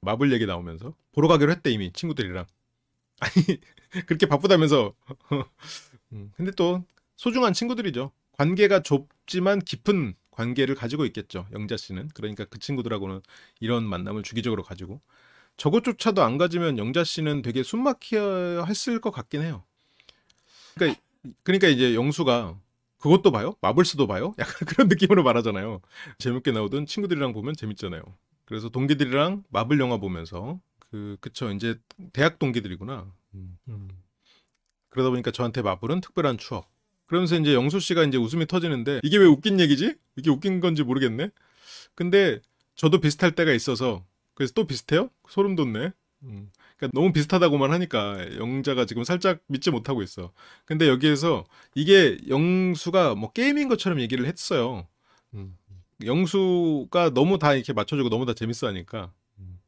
마블 얘기 나오면서 보러 가기로 했대 이미 친구들이랑 아니 그렇게 바쁘다면서 음, 근데 또 소중한 친구들이죠 관계가 좁지만 깊은 관계를 가지고 있겠죠 영자 씨는 그러니까 그 친구들하고는 이런 만남을 주기적으로 가지고 저것조차도 안 가지면 영자 씨는 되게 숨막혀 했을 것 같긴 해요 그러니까 그러니까 이제 영수가 그것도 봐요? 마블스도 봐요? 약간 그런 느낌으로 말하잖아요. 재밌게 나오던 친구들이랑 보면 재밌잖아요. 그래서 동기들이랑 마블 영화 보면서 그 그쵸 이제 대학 동기들이구나. 음. 음. 그러다 보니까 저한테 마블은 특별한 추억. 그러면서 이제 영수 씨가 이제 웃음이 터지는데 이게 왜 웃긴 얘기지? 이게 웃긴 건지 모르겠네. 근데 저도 비슷할 때가 있어서 그래서 또 비슷해요? 소름 돋네. 음. 그러니까 너무 비슷하다고만 하니까 영자가 지금 살짝 믿지 못하고 있어. 근데 여기에서 이게 영수가 뭐 게임인 것처럼 얘기를 했어요. 음. 영수가 너무 다 이렇게 맞춰주고 너무 다 재밌어 하니까. 음.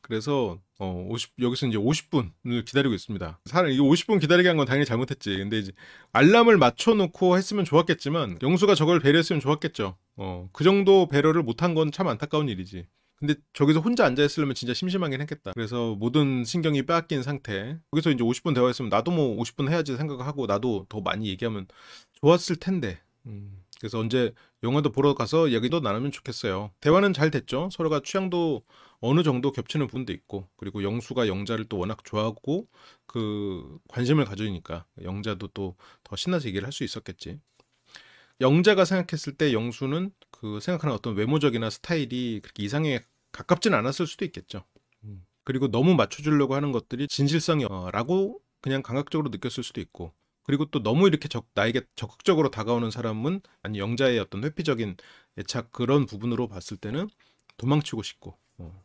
그래서 어 50, 여기서 이제 50분을 기다리고 있습니다. 사람 이 50분 기다리게 한 건 당연히 잘못했지. 근데 이제 알람을 맞춰놓고 했으면 좋았겠지만 영수가 저걸 배려했으면 좋았겠죠. 어그 정도 배려를 못한 건 참 안타까운 일이지. 근데 저기서 혼자 앉아 있으려면 진짜 심심하긴 했겠다. 그래서 모든 신경이 빼앗긴 상태. 거기서 이제 50분 대화했으면 나도 뭐 50분 해야지 생각을 하고 나도 더 많이 얘기하면 좋았을 텐데. 음. 그래서 언제 영화도 보러 가서 얘기도 나누면 좋겠어요. 대화는 잘 됐죠. 서로가 취향도 어느 정도 겹치는 부분도 있고 그리고 영수가 영자를 또 워낙 좋아하고 그 관심을 가지니까 영자도 또 더 신나서 얘기를 할 수 있었겠지. 영자가 생각했을 때 영수는 그 생각하는 어떤 외모적이나 스타일이 그렇게 이상해 가깝진 않았을 수도 있겠죠. 음. 그리고 너무 맞춰주려고 하는 것들이 진실성이라고 그냥 감각적으로 느꼈을 수도 있고 그리고 또 너무 이렇게 적, 나에게 적극적으로 다가오는 사람은 아니 영자의 어떤 회피적인 애착 그런 부분으로 봤을 때는 도망치고 싶고 어.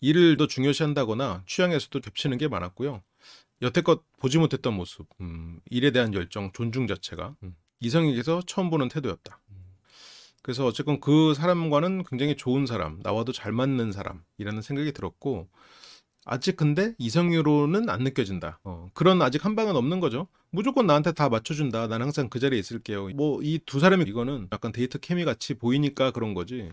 일을 더 중요시한다거나 취향에서도 겹치는 게 많았고요. 여태껏 보지 못했던 모습, 음, 일에 대한 열정, 존중 자체가 음, 이성에게서 처음 보는 태도였다. 그래서 어쨌건 그 사람과는 굉장히 좋은 사람, 나와도 잘 맞는 사람이라는 생각이 들었고 아직 근데 이성유로는 안 느껴진다. 어, 그런 아직 한 방은 없는 거죠. 무조건 나한테 다 맞춰준다. 난 항상 그 자리에 있을게요. 뭐 이 두 사람이 이거는 약간 데이트 케미 같이 보이니까 그런 거지.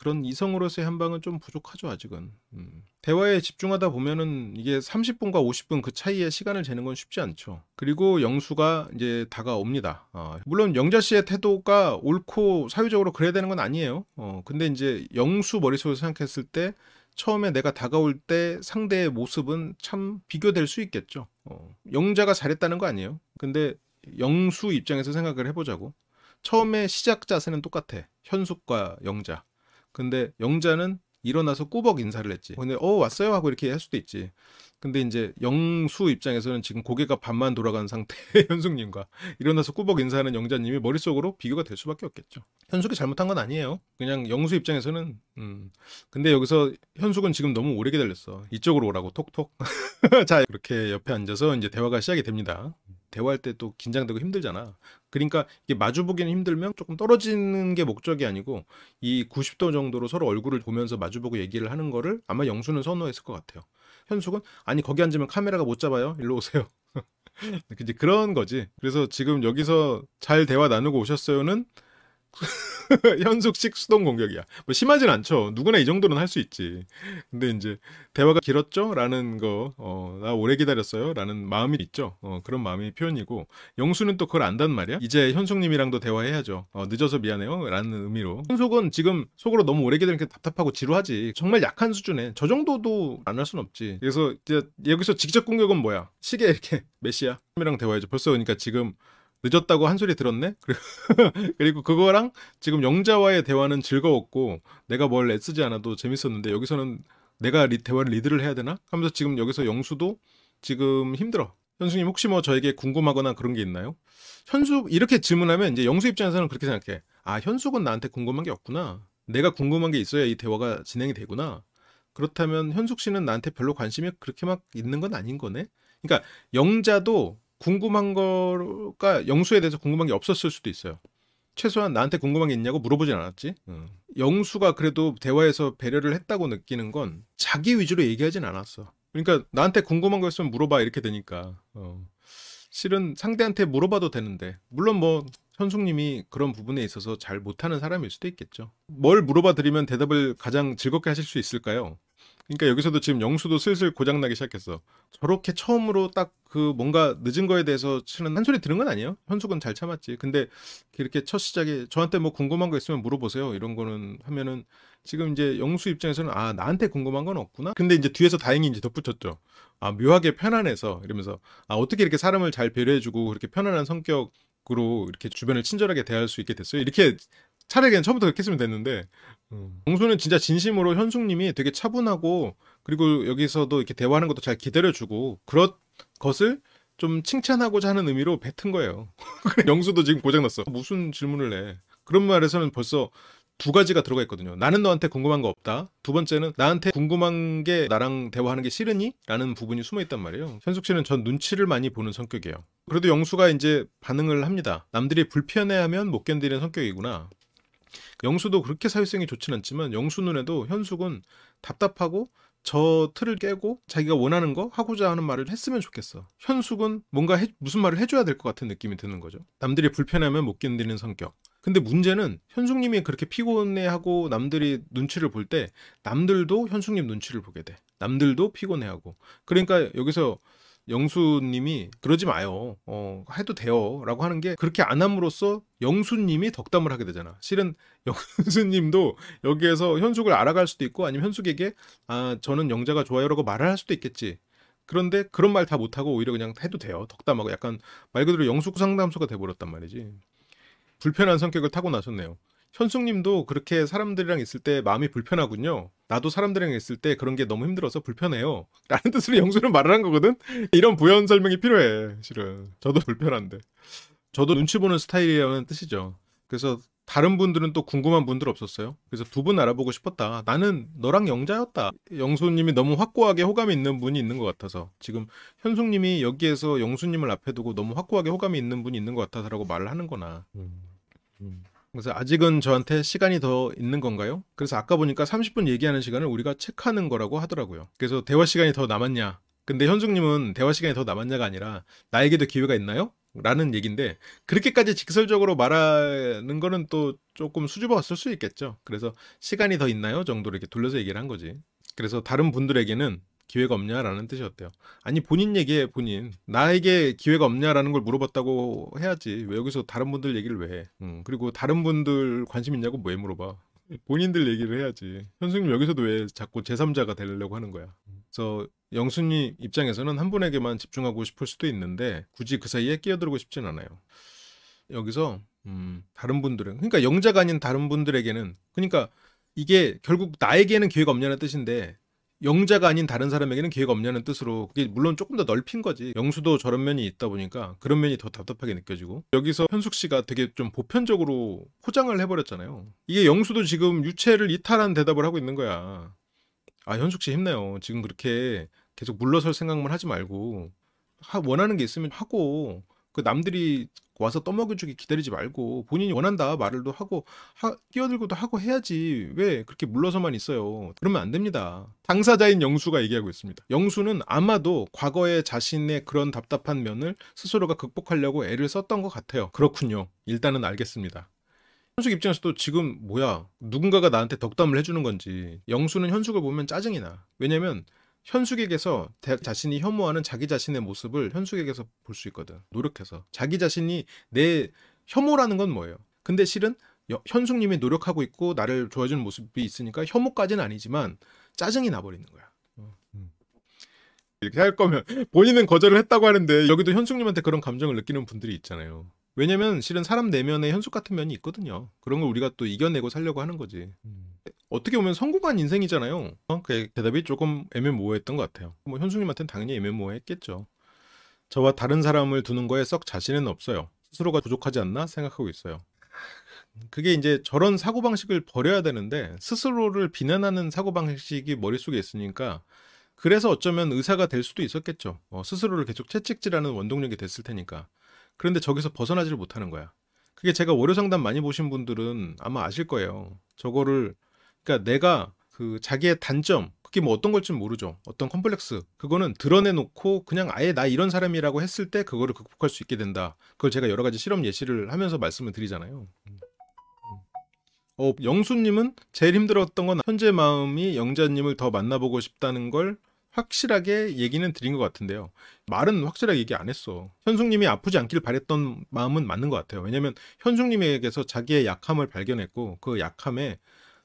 그런 이성으로서의 한방은 좀 부족하죠 아직은 음. 대화에 집중하다 보면은 이게 30분과 50분 그차이에 시간을 재는 건 쉽지 않죠 그리고 영수가 이제 다가옵니다 어, 물론 영자 씨의 태도가 옳고 사회적으로 그래야 되는 건 아니에요 어, 근데 이제 영수 머릿속에서 생각했을 때 처음에 내가 다가올 때 상대의 모습은 참 비교될 수 있겠죠 어, 영자가 잘했다는 거 아니에요 근데 영수 입장에서 생각을 해보자고 처음에 시작 자세는 똑같아 현숙과 영자 근데 영자는 일어나서 꾸벅 인사를 했지. 근데 어 왔어요 하고 이렇게 할 수도 있지. 근데 이제 영수 입장에서는 지금 고개가 반만 돌아간 상태 현숙님과 일어나서 꾸벅 인사하는 영자님이 머릿속으로 비교가 될 수밖에 없겠죠. 현숙이 잘못한 건 아니에요. 그냥 영수 입장에서는 음. 근데 여기서 현숙은 지금 너무 오래 기다렸어. 이쪽으로 오라고 톡톡. 자, 이렇게 옆에 앉아서 이제 대화가 시작이 됩니다. 대화할 때 또 긴장되고 힘들잖아. 그러니까 이게 마주보기는 힘들면 조금 떨어지는 게 목적이 아니고 이 90도 정도로 서로 얼굴을 보면서 마주보고 얘기를 하는 거를 아마 영수는 선호했을 것 같아요. 현숙은 아니 거기 앉으면 카메라가 못 잡아요. 일로 오세요. 이제 그런 거지. 그래서 지금 여기서 잘 대화 나누고 오셨어요는 현숙식 수동 공격이야. 뭐 심하진 않죠. 누구나 이 정도는 할 수 있지. 근데 이제 대화가 길었죠? 라는 거, 어, 나 오래 기다렸어요? 라는 마음이 있죠. 어, 그런 마음이 표현이고, 영수는 또 그걸 안단 말이야? 이제 현숙님이랑도 대화해야죠. 어, 늦어서 미안해요? 라는 의미로. 현숙은 지금 속으로 너무 오래 기다리니까 답답하고 지루하지. 정말 약한 수준에. 저 정도도 안 할 수는 없지. 그래서 여기서 직접 공격은 뭐야? 시계 이렇게, 메시야? 이랑 대화해줘. 벌써 그러니까 지금 늦었다고 한 소리 들었네? 그리고 그거랑 지금 영자와의 대화는 즐거웠고 내가 뭘 애쓰지 않아도 재밌었는데 여기서는 내가 리, 대화를 리드를 해야 되나? 하면서 지금 여기서 영수도 지금 힘들어. 현수님 혹시 뭐 저에게 궁금하거나 그런 게 있나요? 현수 이렇게 질문하면 이제 영수 입장에서는 그렇게 생각해. 아 현수군 나한테 궁금한 게 없구나. 내가 궁금한 게 있어야 이 대화가 진행이 되구나. 그렇다면 현숙 씨는 나한테 별로 관심이 그렇게 막 있는 건 아닌 거네. 그러니까 영자도 궁금한 거가 영수에 대해서 궁금한 게 없었을 수도 있어요. 최소한 나한테 궁금한 게 있냐고 물어보진 않았지. 응. 영수가 그래도 대화에서 배려를 했다고 느끼는 건 자기 위주로 얘기하진 않았어. 그러니까 나한테 궁금한 거 있으면 물어봐 이렇게 되니까 어. 실은 상대한테 물어봐도 되는데 물론 뭐 현숙님이 그런 부분에 있어서 잘 못하는 사람일 수도 있겠죠. 뭘 물어봐 드리면 대답을 가장 즐겁게 하실 수 있을까요? 그러니까 여기서도 지금 영수도 슬슬 고장 나기 시작했어. 저렇게 처음으로 딱 그 뭔가 늦은 거에 대해서 치는 한 소리 들은 건 아니에요. 현숙은 잘 참았지. 근데 이렇게 첫 시작에 저한테 뭐 궁금한 거 있으면 물어보세요. 이런 거는 하면은 지금 이제 영수 입장에서는 아 나한테 궁금한 건 없구나. 근데 이제 뒤에서 다행히 이제 덧붙였죠. 아 묘하게 편안해서 이러면서 아 어떻게 이렇게 사람을 잘 배려해주고 그렇게 편안한 성격 으로 이렇게 주변을 친절하게 대할 수 있게 됐어요. 이렇게 차라리 그냥 처음부터 그렇게 했으면 됐는데 음. 정수는 진짜 진심으로 현숙님이 되게 차분하고 그리고 여기서도 이렇게 대화하는 것도 잘 기다려주고 그런 것을 좀 칭찬하고자 하는 의미로 뱉은 거예요. 영수도 지금 고장났어. 무슨 질문을 해. 그런 말에서는 벌써 두 가지가 들어가 있거든요. 나는 너한테 궁금한 거 없다. 두 번째는 나한테 궁금한 게 나랑 대화하는 게 싫으니? 라는 부분이 숨어 있단 말이에요. 현숙 씨는 전 눈치를 많이 보는 성격이에요. 그래도 영수가 이제 반응을 합니다. 남들이 불편해하면 못 견디는 성격이구나. 영수도 그렇게 사회성이 좋진 않지만 영수 눈에도 현숙은 답답하고 저 틀을 깨고 자기가 원하는 거 하고자 하는 말을 했으면 좋겠어. 현숙은 뭔가 해, 무슨 말을 해줘야 될 것 같은 느낌이 드는 거죠. 남들이 불편하면 못 견디는 성격. 근데 문제는 현숙님이 그렇게 피곤해하고 남들이 눈치를 볼 때 남들도 현숙님 눈치를 보게 돼. 남들도 피곤해하고. 그러니까 여기서 영수님이 그러지 마요. 어, 해도 돼요. 라고 하는 게 그렇게 안 함으로써 영수님이 덕담을 하게 되잖아. 실은 영수님도 여기에서 현숙을 알아갈 수도 있고 아니면 현숙에게 아, 저는 영자가 좋아요라고 말을 할 수도 있겠지. 그런데 그런 말 다 못하고 오히려 그냥 해도 돼요. 덕담하고 약간 말 그대로 영숙 상담소가 돼버렸단 말이지. 불편한 성격을 타고 나셨네요 현숙님도 그렇게 사람들이랑 있을 때 마음이 불편하군요. 나도 사람들이랑 있을 때 그런 게 너무 힘들어서 불편해요. 라는 뜻으로 영수는 말을 한 거거든? 이런 부연 설명이 필요해, 실은. 저도 불편한데. 저도 눈치 보는 스타일이라는 뜻이죠. 그래서 다른 분들은 또 궁금한 분들 없었어요. 그래서 두 분 알아보고 싶었다. 나는 너랑 영자였다. 영수님이 너무 확고하게 호감이 있는 분이 있는 것 같아서 지금 현숙님이 여기에서 영수님을 앞에 두고 너무 확고하게 호감이 있는 분이 있는 것 같아서라고 말을 하는거나. 음, 음. 그래서 아직은 저한테 시간이 더 있는 건가요? 그래서 아까 보니까 30분 얘기하는 시간을 우리가 체크하는 거라고 하더라고요. 그래서 대화 시간이 더 남았냐? 근데 현숙님은 대화 시간이 더 남았냐가 아니라 나에게도 기회가 있나요? 라는 얘기인데 그렇게까지 직설적으로 말하는 거는 또 조금 수줍어 쓸 수 있겠죠. 그래서 시간이 더 있나요? 정도로 이렇게 돌려서 얘기를 한 거지. 그래서 다른 분들에게는 기회가 없냐라는 뜻이었대요. 아니 본인 얘기에 본인 나에게 기회가 없냐라는 걸 물어봤다고 해야지 왜 여기서 다른 분들 얘기를 왜 해? 음, 그리고 다른 분들 관심 있냐고 왜 물어봐? 본인들 얘기를 해야지. 현수님 여기서도 왜 자꾸 제3자가 되려고 하는 거야. 그래서 영순이 입장에서는 한 분에게만 집중하고 싶을 수도 있는데 굳이 그 사이에 끼어들고 싶진 않아요. 여기서 음, 다른 분들은 그러니까 영자가 아닌 다른 분들에게는 그러니까 이게 결국 나에게는 기회가 없냐는 뜻인데 영자가 아닌 다른 사람에게는 기회가 없냐는 뜻으로 그게 물론 조금 더 넓힌 거지 영수도 저런 면이 있다 보니까 그런 면이 더 답답하게 느껴지고 여기서 현숙 씨가 되게 좀 보편적으로 포장을 해버렸잖아요 이게 영수도 지금 유체를 이탈한 대답을 하고 있는 거야 아 현숙 씨 힘내요 지금 그렇게 계속 물러설 생각만 하지 말고 하, 원하는 게 있으면 하고 그 남들이 와서 떠먹여주기 기다리지 말고 본인이 원한다 말을도 하고 하, 끼어들고도 하고 해야지 왜 그렇게 물러서만 있어요 그러면 안 됩니다 당사자인 영수가 얘기하고 있습니다 영수는 아마도 과거에 자신의 그런 답답한 면을 스스로가 극복하려고 애를 썼던 것 같아요 그렇군요 일단은 알겠습니다 현숙 입장에서도 지금 뭐야 누군가가 나한테 덕담을 해주는 건지 영수는 현숙을 보면 짜증이 나 왜냐면 현숙에게서 대, 자신이 혐오하는 자기 자신의 모습을 현숙에게서 볼 수 있거든. 노력해서. 자기 자신이 내 혐오라는 건 뭐예요? 근데 실은 여, 현숙님이 노력하고 있고 나를 좋아해주는 모습이 있으니까 혐오까지는 아니지만 짜증이 나버리는 거야. 어. 음. 이렇게 할 거면 본인은 거절을 했다고 하는데 여기도 현숙님한테 그런 감정을 느끼는 분들이 있잖아요. 왜냐면 실은 사람 내면에 현숙 같은 면이 있거든요. 그런 걸 우리가 또 이겨내고 살려고 하는 거지. 음. 어떻게 보면 성공한 인생이잖아요. 어? 그 대답이 조금 애매모호했던 것 같아요. 뭐 현수님한테는 당연히 애매모호했겠죠. 저와 다른 사람을 두는 거에 썩 자신은 없어요. 스스로가 부족하지 않나 생각하고 있어요. 그게 이제 저런 사고방식을 버려야 되는데 스스로를 비난하는 사고방식이 머릿속에 있으니까 그래서 어쩌면 의사가 될 수도 있었겠죠. 어, 스스로를 계속 채찍질하는 원동력이 됐을 테니까. 그런데 저기서 벗어나지를 못하는 거야. 그게 제가 월요상담 많이 보신 분들은 아마 아실 거예요. 저거를 그러니까 내가 그 자기의 단점 그게 뭐 어떤 걸지 모르죠. 어떤 컴플렉스 그거는 드러내놓고 그냥 아예 나 이런 사람이라고 했을 때 그거를 극복할 수 있게 된다. 그걸 제가 여러 가지 실험 예시를 하면서 말씀을 드리잖아요. 음. 음. 어, 영수님은 제일 힘들었던 건 현재 마음이 영자님을 더 만나보고 싶다는 걸 확실하게 얘기는 드린 것 같은데요. 말은 확실하게 얘기 안 했어. 현숙님이 아프지 않길 바랬던 마음은 맞는 것 같아요. 왜냐면 현숙님에게서 자기의 약함을 발견했고 그 약함에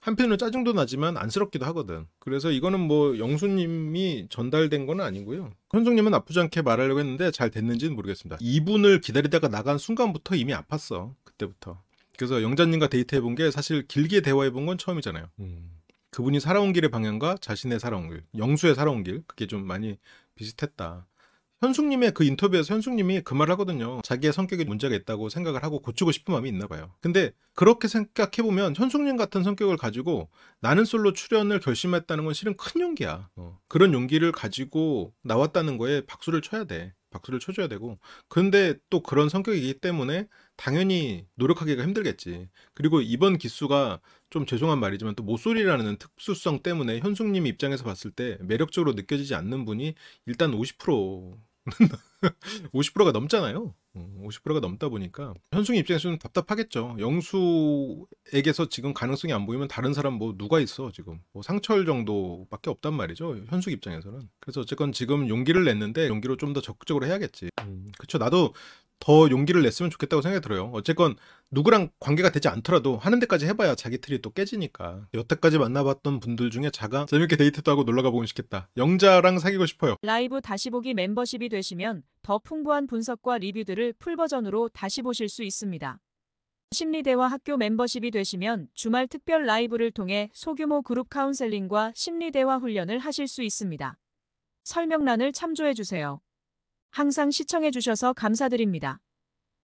한편으로 짜증도 나지만 안쓰럽기도 하거든. 그래서 이거는 뭐 영수님이 전달된 건 아니고요. 현종님은 아프지 않게 말하려고 했는데 잘 됐는지는 모르겠습니다. 이분을 기다리다가 나간 순간부터 이미 아팠어. 그때부터. 그래서 영자님과 데이트해본 게 사실 길게 대화해본 건 처음이잖아요. 음. 그분이 살아온 길의 방향과 자신의 살아온 길, 영수의 살아온 길, 그게 좀 많이 비슷했다. 현숙님의 그 인터뷰에서 현숙님이 그 말을 하거든요. 자기의 성격에 문제가 있다고 생각을 하고 고치고 싶은 마음이 있나 봐요. 근데 그렇게 생각해보면 현숙님 같은 성격을 가지고 나는 솔로 출연을 결심했다는 건 실은 큰 용기야. 어. 그런 용기를 가지고 나왔다는 거에 박수를 쳐야 돼. 박수를 쳐줘야 되고 근데 또 그런 성격이기 때문에 당연히 노력하기가 힘들겠지 그리고 이번 기수가 좀 죄송한 말이지만 또 모쏠이라는 특수성 때문에 현숙님 입장에서 봤을 때 매력적으로 느껴지지 않는 분이 일단 50% 50%가 넘잖아요. 50%가 음, 넘다 보니까 현승이 입장에서는 답답하겠죠. 영수에게서 지금 가능성이 안 보이면 다른 사람 뭐 누가 있어 지금 뭐 상철 정도밖에 없단 말이죠. 현숙 입장에서는 그래서 어쨌건 지금 용기를 냈는데 용기로 좀 더 적극적으로 해야겠지. 음, 그쵸 나도 더 용기를 냈으면 좋겠다고 생각이 들어요. 어쨌건 누구랑 관계가 되지 않더라도 하는 데까지 해봐야 자기 틀이 또 깨지니까. 여태까지 만나봤던 분들 중에 자가 재밌게 데이트도 하고 놀러가 보고 싶겠다. 영자랑 사귀고 싶어요. 라이브 다시 보기 멤버십이 되시면 더 풍부한 분석과 리뷰들을 풀버전으로 다시 보실 수 있습니다. 심리대화 학교 멤버십이 되시면 주말 특별 라이브를 통해 소규모 그룹 카운셀링과 심리대화 훈련을 하실 수 있습니다. 설명란을 참조해주세요. 항상 시청해주셔서 감사드립니다.